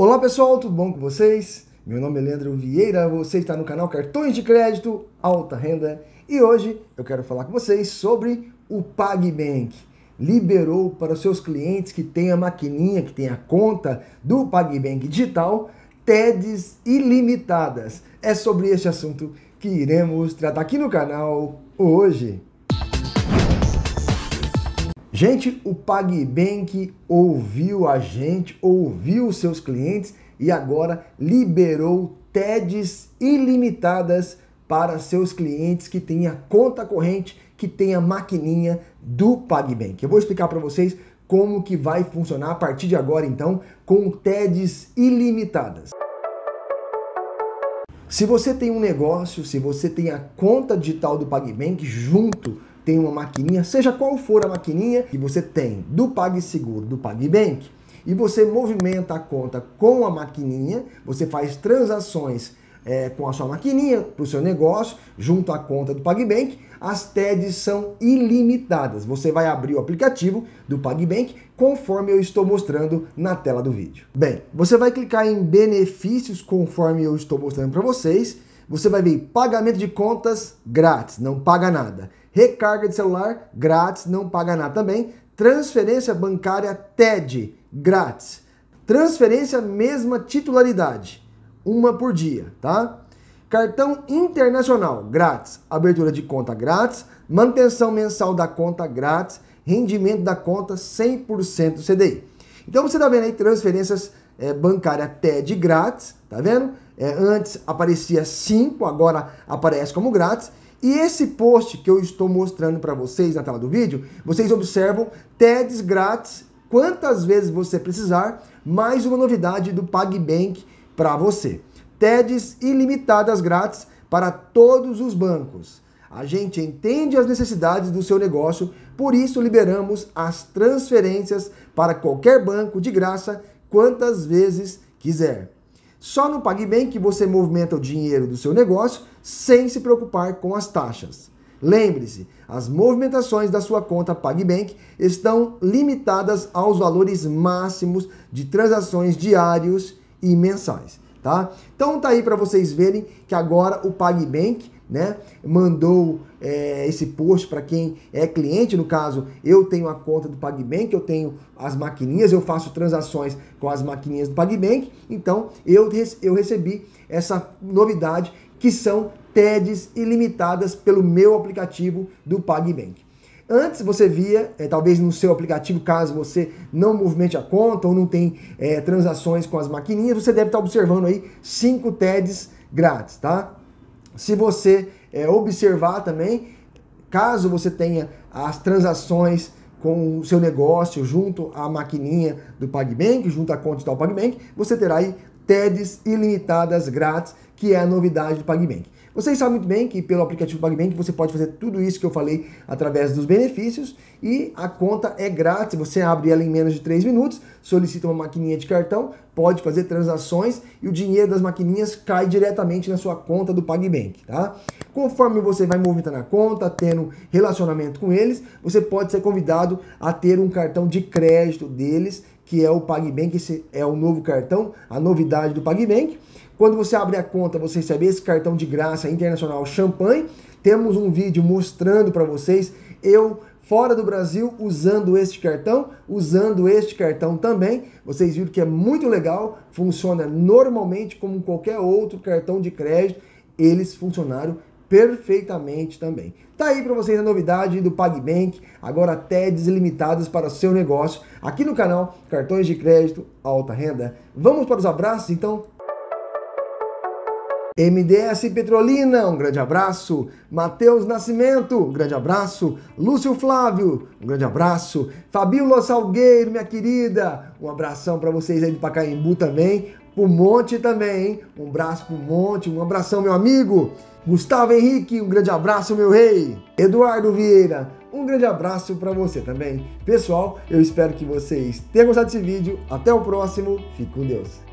Olá pessoal, tudo bom com vocês? Meu nome é Leandro Vieira, você está no canal Cartões de Crédito Alta Renda e hoje eu quero falar com vocês sobre o PagBank. Liberou para os seus clientes que têm a maquininha, que tem a conta do PagBank Digital, TEDs ilimitadas. É sobre este assunto que iremos tratar aqui no canal hoje. Gente, o PagBank ouviu a gente, ouviu seus clientes e agora liberou TEDs ilimitadas para seus clientes que tenha conta corrente, que tenha maquininha do PagBank. Eu vou explicar para vocês como que vai funcionar a partir de agora então com TEDs ilimitadas. Se você tem um negócio, se você tem a conta digital do PagBank junto tem uma maquininha, seja qual for a maquininha que você tem do PagSeguro, do PagBank, e você movimenta a conta com a maquininha, você faz transações é, com a sua maquininha para o seu negócio, junto à conta do PagBank, as TEDs são ilimitadas. Você vai abrir o aplicativo do PagBank conforme eu estou mostrando na tela do vídeo. Bem, você vai clicar em benefícios conforme eu estou mostrando para vocês. Você vai ver pagamento de contas grátis, não paga nada recarga de celular grátis, não paga nada também, transferência bancária TED grátis, transferência mesma titularidade, uma por dia, tá? Cartão internacional grátis, abertura de conta grátis, manutenção mensal da conta grátis, rendimento da conta 100% CDI. Então você está vendo aí transferências é, bancária TED grátis, tá vendo? É, antes aparecia 5, agora aparece como grátis. E esse post que eu estou mostrando para vocês na tela do vídeo, vocês observam TEDs grátis quantas vezes você precisar, mais uma novidade do PagBank para você. TEDs ilimitadas grátis para todos os bancos. A gente entende as necessidades do seu negócio, por isso liberamos as transferências para qualquer banco de graça quantas vezes quiser. Só no PagBank que você movimenta o dinheiro do seu negócio sem se preocupar com as taxas. Lembre-se, as movimentações da sua conta PagBank estão limitadas aos valores máximos de transações diários e mensais, tá? Então tá aí para vocês verem que agora o PagBank né? Mandou é, esse post para quem é cliente, no caso, eu tenho a conta do PagBank, eu tenho as maquininhas, eu faço transações com as maquininhas do PagBank, então eu, eu recebi essa novidade que são TEDs ilimitadas pelo meu aplicativo do PagBank. Antes você via, é, talvez no seu aplicativo, caso você não movimente a conta ou não tem é, transações com as maquininhas, você deve estar observando aí cinco TEDs grátis, tá? Se você é, observar também, caso você tenha as transações com o seu negócio junto à maquininha do PagBank, junto à conta do PagBank, você terá aí TEDs ilimitadas grátis, que é a novidade do PagBank. Vocês sabem muito bem que pelo aplicativo PagBank você pode fazer tudo isso que eu falei através dos benefícios e a conta é grátis. Você abre ela em menos de 3 minutos, solicita uma maquininha de cartão, pode fazer transações e o dinheiro das maquininhas cai diretamente na sua conta do PagBank, tá? Conforme você vai movimentando a conta, tendo relacionamento com eles, você pode ser convidado a ter um cartão de crédito deles, que é o PagBank, esse é o novo cartão, a novidade do PagBank. Quando você abrir a conta, você recebe esse cartão de graça internacional Champanhe. Temos um vídeo mostrando para vocês eu fora do Brasil usando este cartão, usando este cartão também. Vocês viram que é muito legal, funciona normalmente como qualquer outro cartão de crédito. Eles funcionaram perfeitamente também. Tá aí para vocês a novidade do PagBank, agora TEDs limitadas para seu negócio, aqui no canal Cartões de Crédito Alta Renda. Vamos para os abraços então? MDS Petrolina, um grande abraço. Matheus Nascimento, um grande abraço. Lúcio Flávio, um grande abraço. Fabíola Salgueiro, minha querida, um abração para vocês aí de Pacaembu também. Pro Monte também, hein? Um abraço pro Monte, um abração, meu amigo. Gustavo Henrique, um grande abraço, meu rei. Eduardo Vieira, um grande abraço para você também. Pessoal, eu espero que vocês tenham gostado desse vídeo. Até o próximo. Fique com Deus.